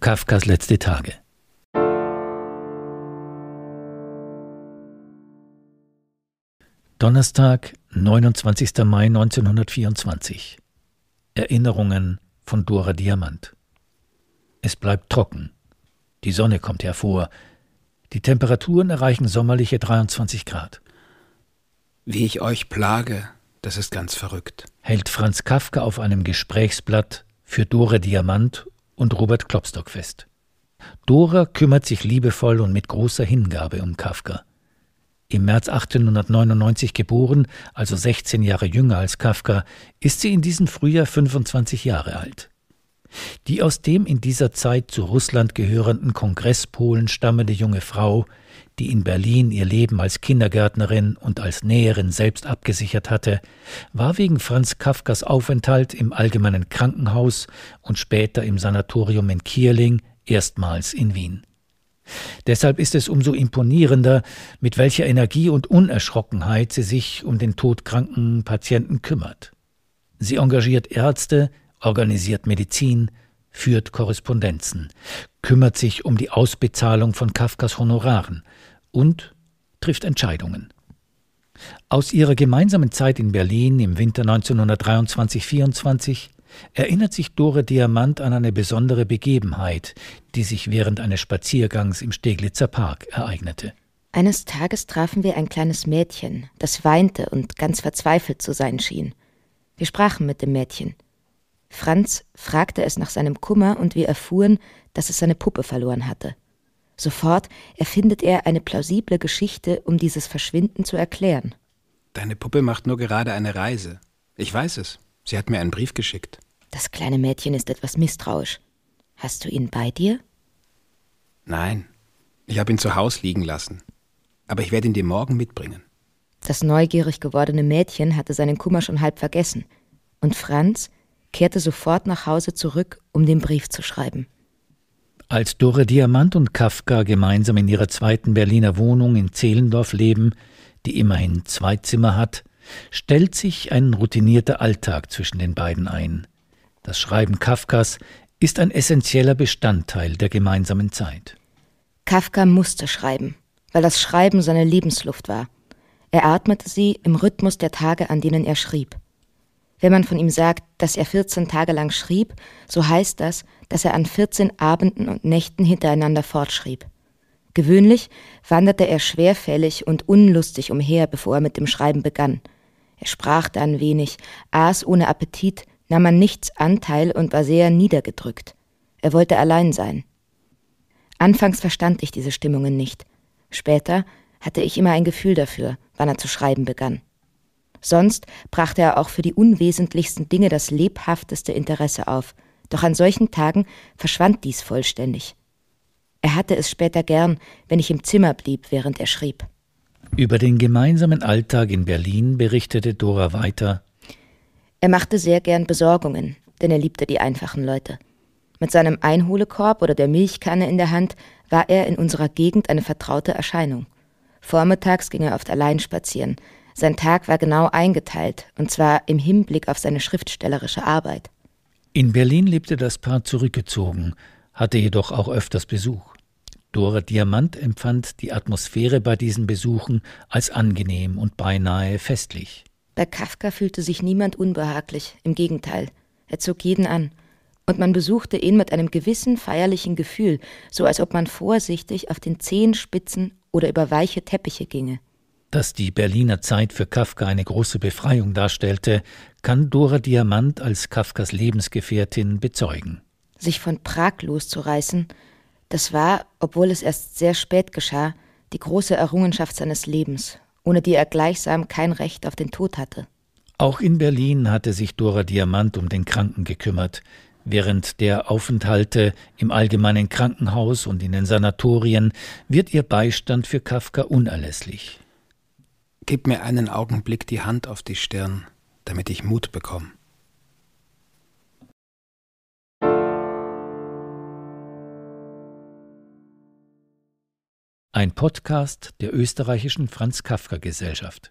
Kafkas letzte Tage. Donnerstag, 29. Mai 1924. Erinnerungen von Dora Diamant. Es bleibt trocken. Die Sonne kommt hervor. Die Temperaturen erreichen sommerliche 23 Grad. Wie ich euch plage, das ist ganz verrückt. Hält Franz Kafka auf einem Gesprächsblatt für Dore Diamant und Robert Klopstock fest. Dora kümmert sich liebevoll und mit großer Hingabe um Kafka. Im März 1899 geboren, also 16 Jahre jünger als Kafka, ist sie in diesem Frühjahr 25 Jahre alt. Die aus dem in dieser Zeit zu Russland gehörenden Kongresspolen stammende junge Frau, die in Berlin ihr Leben als Kindergärtnerin und als Näherin selbst abgesichert hatte, war wegen Franz Kafkas Aufenthalt im allgemeinen Krankenhaus und später im Sanatorium in Kierling erstmals in Wien. Deshalb ist es umso imponierender, mit welcher Energie und Unerschrockenheit sie sich um den todkranken Patienten kümmert. Sie engagiert Ärzte, organisiert Medizin, führt Korrespondenzen, kümmert sich um die Ausbezahlung von Kafkas Honoraren und trifft Entscheidungen. Aus ihrer gemeinsamen Zeit in Berlin im Winter 1923-24 erinnert sich Dore Diamant an eine besondere Begebenheit, die sich während eines Spaziergangs im Steglitzer Park ereignete. Eines Tages trafen wir ein kleines Mädchen, das weinte und ganz verzweifelt zu sein schien. Wir sprachen mit dem Mädchen. Franz fragte es nach seinem Kummer und wir erfuhren, dass es seine Puppe verloren hatte. Sofort erfindet er eine plausible Geschichte, um dieses Verschwinden zu erklären. Deine Puppe macht nur gerade eine Reise. Ich weiß es. Sie hat mir einen Brief geschickt. Das kleine Mädchen ist etwas misstrauisch. Hast du ihn bei dir? Nein. Ich habe ihn zu Hause liegen lassen. Aber ich werde ihn dir morgen mitbringen. Das neugierig gewordene Mädchen hatte seinen Kummer schon halb vergessen. Und Franz kehrte sofort nach Hause zurück, um den Brief zu schreiben. Als Dore Diamant und Kafka gemeinsam in ihrer zweiten Berliner Wohnung in Zehlendorf leben, die immerhin zwei Zimmer hat, stellt sich ein routinierter Alltag zwischen den beiden ein. Das Schreiben Kafkas ist ein essentieller Bestandteil der gemeinsamen Zeit. Kafka musste schreiben, weil das Schreiben seine Lebensluft war. Er atmete sie im Rhythmus der Tage, an denen er schrieb. Wenn man von ihm sagt, dass er 14 Tage lang schrieb, so heißt das, dass er an 14 Abenden und Nächten hintereinander fortschrieb. Gewöhnlich wanderte er schwerfällig und unlustig umher, bevor er mit dem Schreiben begann. Er sprach dann wenig, aß ohne Appetit, nahm an nichts Anteil und war sehr niedergedrückt. Er wollte allein sein. Anfangs verstand ich diese Stimmungen nicht. Später hatte ich immer ein Gefühl dafür, wann er zu schreiben begann. Sonst brachte er auch für die unwesentlichsten Dinge das lebhafteste Interesse auf, doch an solchen Tagen verschwand dies vollständig. Er hatte es später gern, wenn ich im Zimmer blieb, während er schrieb. Über den gemeinsamen Alltag in Berlin berichtete Dora weiter. Er machte sehr gern Besorgungen, denn er liebte die einfachen Leute. Mit seinem Einholekorb oder der Milchkanne in der Hand war er in unserer Gegend eine vertraute Erscheinung. Vormittags ging er oft allein spazieren, sein Tag war genau eingeteilt, und zwar im Hinblick auf seine schriftstellerische Arbeit. In Berlin lebte das Paar zurückgezogen, hatte jedoch auch öfters Besuch. Dora Diamant empfand die Atmosphäre bei diesen Besuchen als angenehm und beinahe festlich. Bei Kafka fühlte sich niemand unbehaglich, im Gegenteil, er zog jeden an. Und man besuchte ihn mit einem gewissen feierlichen Gefühl, so als ob man vorsichtig auf den Zehenspitzen oder über weiche Teppiche ginge. Dass die Berliner Zeit für Kafka eine große Befreiung darstellte, kann Dora Diamant als Kafkas Lebensgefährtin bezeugen. Sich von Prag loszureißen, das war, obwohl es erst sehr spät geschah, die große Errungenschaft seines Lebens, ohne die er gleichsam kein Recht auf den Tod hatte. Auch in Berlin hatte sich Dora Diamant um den Kranken gekümmert. Während der Aufenthalte im allgemeinen Krankenhaus und in den Sanatorien wird ihr Beistand für Kafka unerlässlich. Gib mir einen Augenblick die Hand auf die Stirn, damit ich Mut bekomme. Ein Podcast der österreichischen Franz Kafka Gesellschaft.